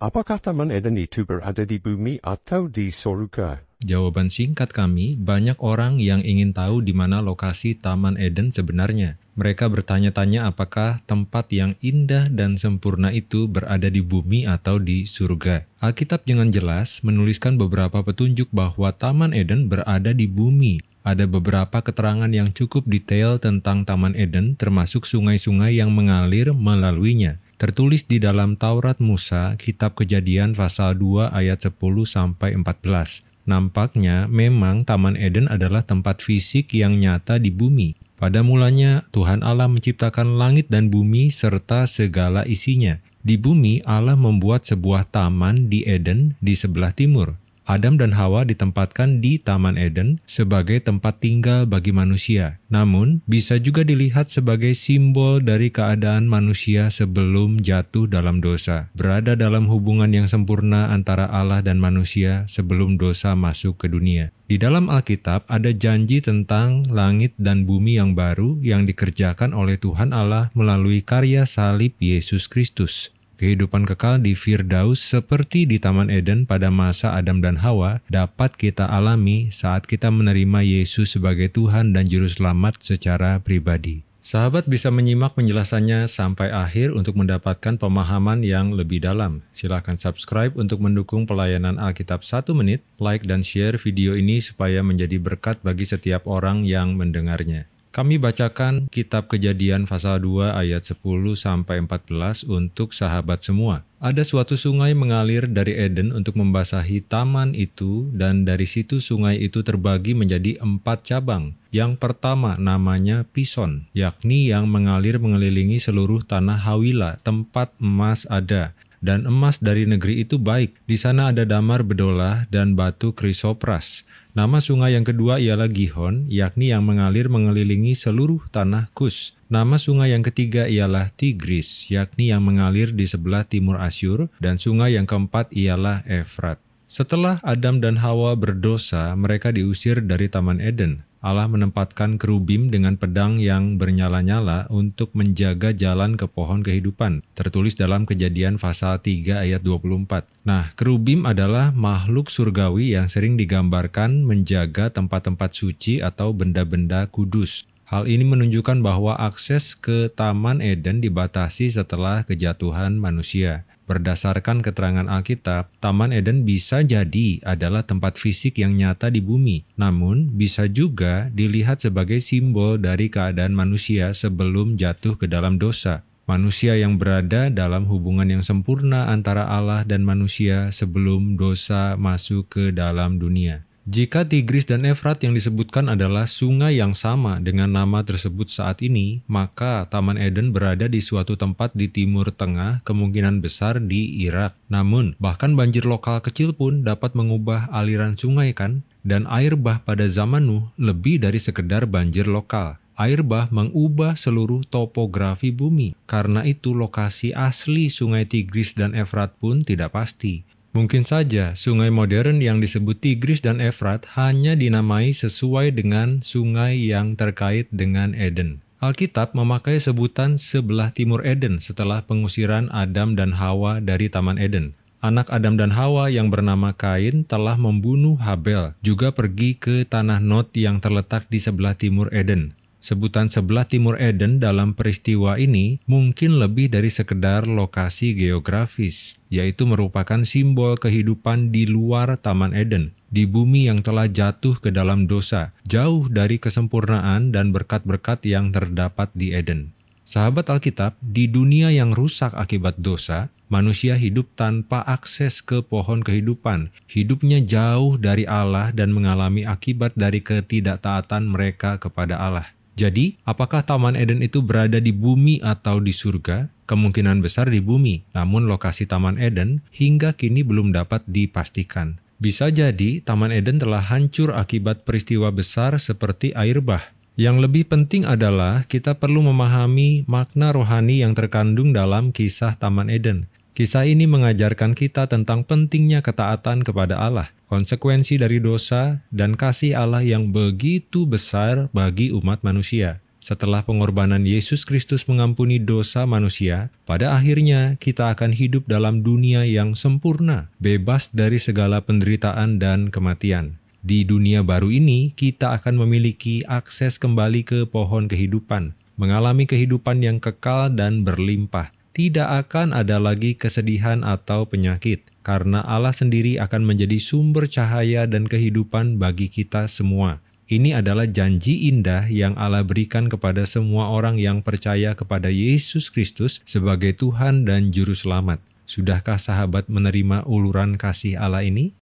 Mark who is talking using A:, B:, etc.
A: Apakah Taman Eden itu berada di bumi atau di surga? Jawaban singkat kami, banyak orang yang ingin tahu di mana lokasi Taman Eden sebenarnya. Mereka bertanya-tanya apakah tempat yang indah dan sempurna itu berada di bumi atau di surga. Alkitab dengan jelas menuliskan beberapa petunjuk bahwa Taman Eden berada di bumi. Ada beberapa keterangan yang cukup detail tentang Taman Eden, termasuk sungai-sungai yang mengalir melaluinya tertulis di dalam Taurat Musa kitab Kejadian pasal 2 ayat 10 sampai 14. Nampaknya memang Taman Eden adalah tempat fisik yang nyata di bumi. Pada mulanya Tuhan Allah menciptakan langit dan bumi serta segala isinya. Di bumi Allah membuat sebuah taman di Eden di sebelah timur Adam dan Hawa ditempatkan di Taman Eden sebagai tempat tinggal bagi manusia, namun bisa juga dilihat sebagai simbol dari keadaan manusia sebelum jatuh dalam dosa, berada dalam hubungan yang sempurna antara Allah dan manusia sebelum dosa masuk ke dunia. Di dalam Alkitab ada janji tentang langit dan bumi yang baru yang dikerjakan oleh Tuhan Allah melalui karya salib Yesus Kristus. Kehidupan kekal di Firdaus seperti di Taman Eden pada masa Adam dan Hawa dapat kita alami saat kita menerima Yesus sebagai Tuhan dan Juru Selamat secara pribadi. Sahabat bisa menyimak penjelasannya sampai akhir untuk mendapatkan pemahaman yang lebih dalam. Silahkan subscribe untuk mendukung pelayanan Alkitab 1 menit, like dan share video ini supaya menjadi berkat bagi setiap orang yang mendengarnya. Kami bacakan kitab Kejadian pasal 2 ayat 10 sampai 14 untuk sahabat semua. Ada suatu sungai mengalir dari Eden untuk membasahi taman itu dan dari situ sungai itu terbagi menjadi empat cabang. Yang pertama namanya Pison, yakni yang mengalir mengelilingi seluruh tanah Hawila, tempat emas ada dan emas dari negeri itu baik. Di sana ada damar bedola dan batu krisopras. Nama sungai yang kedua ialah Gihon, yakni yang mengalir mengelilingi seluruh tanah Kus. Nama sungai yang ketiga ialah Tigris, yakni yang mengalir di sebelah timur Asyur, dan sungai yang keempat ialah Efrat. Setelah Adam dan Hawa berdosa, mereka diusir dari Taman Eden. Allah menempatkan kerubim dengan pedang yang bernyala-nyala untuk menjaga jalan ke pohon kehidupan, tertulis dalam kejadian pasal 3 ayat 24. Nah, kerubim adalah makhluk surgawi yang sering digambarkan menjaga tempat-tempat suci atau benda-benda kudus. Hal ini menunjukkan bahwa akses ke Taman Eden dibatasi setelah kejatuhan manusia. Berdasarkan keterangan Alkitab, Taman Eden bisa jadi adalah tempat fisik yang nyata di bumi, namun bisa juga dilihat sebagai simbol dari keadaan manusia sebelum jatuh ke dalam dosa. Manusia yang berada dalam hubungan yang sempurna antara Allah dan manusia sebelum dosa masuk ke dalam dunia. Jika Tigris dan Efrat yang disebutkan adalah sungai yang sama dengan nama tersebut saat ini, maka Taman Eden berada di suatu tempat di Timur Tengah, kemungkinan besar di Irak. Namun, bahkan banjir lokal kecil pun dapat mengubah aliran sungai kan? Dan air bah pada zaman Nuh lebih dari sekedar banjir lokal. Air bah mengubah seluruh topografi bumi. Karena itu lokasi asli sungai Tigris dan Efrat pun tidak pasti. Mungkin saja sungai modern yang disebut Tigris dan Efrat hanya dinamai sesuai dengan sungai yang terkait dengan Eden. Alkitab memakai sebutan sebelah timur Eden setelah pengusiran Adam dan Hawa dari Taman Eden. Anak Adam dan Hawa yang bernama Kain telah membunuh Habel, juga pergi ke tanah Not yang terletak di sebelah timur Eden. Sebutan sebelah timur Eden dalam peristiwa ini mungkin lebih dari sekedar lokasi geografis, yaitu merupakan simbol kehidupan di luar Taman Eden, di bumi yang telah jatuh ke dalam dosa, jauh dari kesempurnaan dan berkat-berkat yang terdapat di Eden. Sahabat Alkitab, di dunia yang rusak akibat dosa, manusia hidup tanpa akses ke pohon kehidupan. Hidupnya jauh dari Allah dan mengalami akibat dari ketidaktaatan mereka kepada Allah. Jadi, apakah Taman Eden itu berada di bumi atau di surga? Kemungkinan besar di bumi, namun lokasi Taman Eden hingga kini belum dapat dipastikan. Bisa jadi Taman Eden telah hancur akibat peristiwa besar seperti air bah. Yang lebih penting adalah kita perlu memahami makna rohani yang terkandung dalam kisah Taman Eden. Kisah ini mengajarkan kita tentang pentingnya ketaatan kepada Allah, konsekuensi dari dosa, dan kasih Allah yang begitu besar bagi umat manusia. Setelah pengorbanan Yesus Kristus mengampuni dosa manusia, pada akhirnya kita akan hidup dalam dunia yang sempurna, bebas dari segala penderitaan dan kematian. Di dunia baru ini, kita akan memiliki akses kembali ke pohon kehidupan, mengalami kehidupan yang kekal dan berlimpah tidak akan ada lagi kesedihan atau penyakit, karena Allah sendiri akan menjadi sumber cahaya dan kehidupan bagi kita semua. Ini adalah janji indah yang Allah berikan kepada semua orang yang percaya kepada Yesus Kristus sebagai Tuhan dan Juru Selamat. Sudahkah sahabat menerima uluran kasih Allah ini?